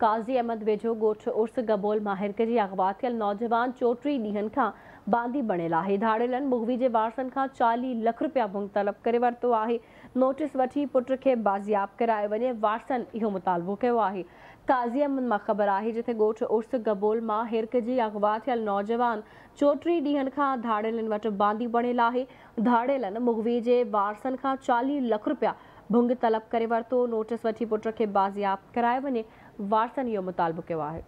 काजी अहमद वेझो ॻोठ उर्स गबोल माहिरके जी अगवा थियल नौजवान चौटी ढीह खां बांदी बणियल आहे धाड़ेलनि मुगवी जे वारसनि खां चालीह लख रुपया मुंतलब कर वरतो है नोटिस वी पुट के बाज़ियाब कराए वञे वारसनि इहो मुतालबो है आहे काज़ी अहमद में ख़बर आहे जिथे ॻोठ उर्स गबोल मां हिरक जी अगवा थियल नौजवान चौटी ढीह खां धाड़ेलनि वटि बांदी बणियल आहे धाड़ेलनि मुगवी के वारसनि का चाली लख रुपया ભંગ તલબ કરે વળતો નોટિસ વઠી પુટ રખે બાઝિયાબ કરાયો અને વારસનીઓ મુતાલબો કયો आहे